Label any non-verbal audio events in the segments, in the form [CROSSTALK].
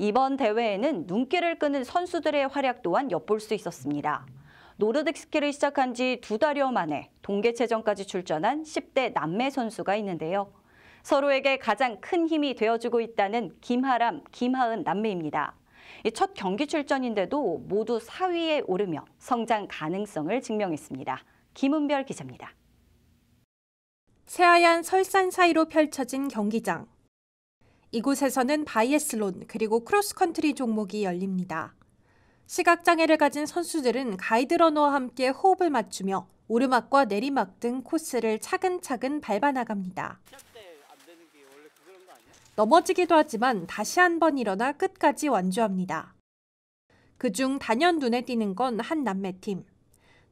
이번 대회에는 눈길을 끄는 선수들의 활약 또한 엿볼 수 있었습니다. 노르딕 스키를 시작한 지 두 달여 만에 동계체전까지 출전한 10대 남매 선수가 있는데요. 서로에게 가장 큰 힘이 되어주고 있다는 김하람, 김하은 남매입니다. 첫 경기 출전인데도 모두 4위에 오르며 성장 가능성을 증명했습니다. 김은별 기자입니다. 새하얀 설산 사이로 펼쳐진 경기장. 이곳에서는 바이애슬론 그리고 크로스컨트리 종목이 열립니다. 시각장애를 가진 선수들은 가이드러너와 함께 호흡을 맞추며 오르막과 내리막 등 코스를 차근차근 밟아나갑니다. 넘어지기도 하지만 다시 한 번 일어나 끝까지 완주합니다. 그중 단연 눈에 띄는 건 한 남매팀.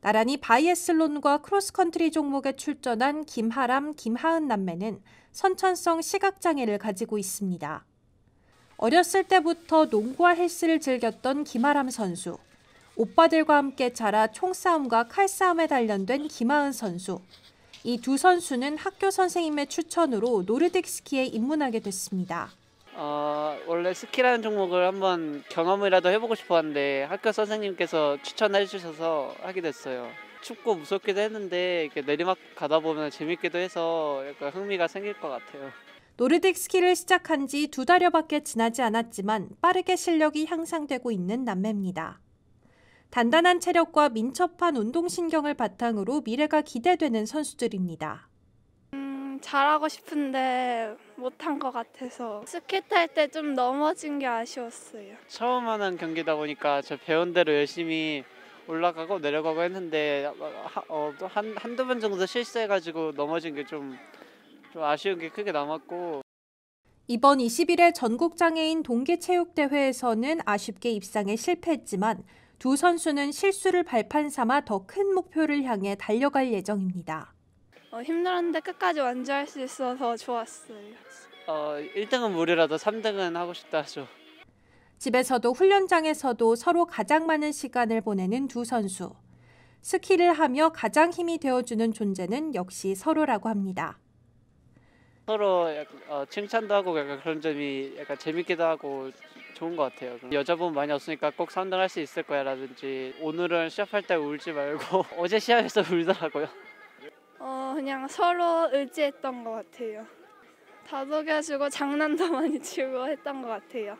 나란히 바이애슬론과 크로스컨트리 종목에 출전한 김하람, 김하은 남매는 선천성 시각장애를 가지고 있습니다. 어렸을 때부터 농구와 헬스를 즐겼던 김하람 선수, 오빠들과 함께 자라 총싸움과 칼싸움에 단련된 김하은 선수. 이 두 선수는 학교 선생님의 추천으로 노르딕 스키에 입문하게 됐습니다. 어, 원래 스키라는 종목을 한번 경험이라도 해보고 싶었는데 학교 선생님께서 추천해 주셔서 하게 됐어요. 춥고 무섭기도 했는데 이렇게 내리막 가다 보면 재밌기도 해서 약간 흥미가 생길 것 같아요. 노르딕 스키를 시작한 지 두 달여밖에 지나지 않았지만 빠르게 실력이 향상되고 있는 남매입니다. 단단한 체력과 민첩한 운동신경을 바탕으로 미래가 기대되는 선수들입니다. 음, 잘하고 싶은데 못한 것 같아서 스케이트 할 때 좀 넘어진 게 아쉬웠어요. 처음 하는 경기다 보니까 저 배운 대로 열심히 올라가고 내려가고 했는데 어, 한, 한두 번 정도 실수해가지고 넘어진 게좀 좀 아쉬운 게 크게 남았고 이번 2 0일 전국장애인 동계체육대회에서는 아쉽게 입상에 실패했지만 두 선수는 실수를 발판 삼아 더 큰 목표를 향해 달려갈 예정입니다. 어, 힘들었는데 끝까지 완주할 수 있어서 좋았어요. 어, 1등은 무료라도 3등은 하고 싶다죠. 집에서도 훈련장에서도 서로 가장 많은 시간을 보내는 두 선수. 스키를 하며 가장 힘이 되어주는 존재는 역시 서로라고 합니다. 서로 약간, 어, 칭찬도 하고 약간 그런 점이 약간 재밌기도 하고 좋은 것 같아요. 여자분 많이 없으니까 꼭 3등 할수 있을 거야 라든지 오늘은 시합할 때 울지 말고 [LAUGHS] 어제 시합에서 울더라고요. 어, 그냥 서로 의지했던 것 같아요. 다독여주고 장난도 [LAUGHS] 많이 치고 했던 것 같아요.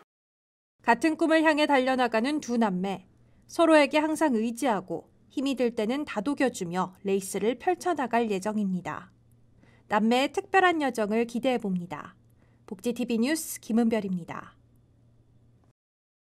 같은 꿈을 향해 달려나가는 두 남매. 서로에게 항상 의지하고 힘이 들 때는 다독여주며 레이스를 펼쳐나갈 예정입니다. 남매의 특별한 여정을 기대해봅니다. 복지TV 뉴스 김은별입니다.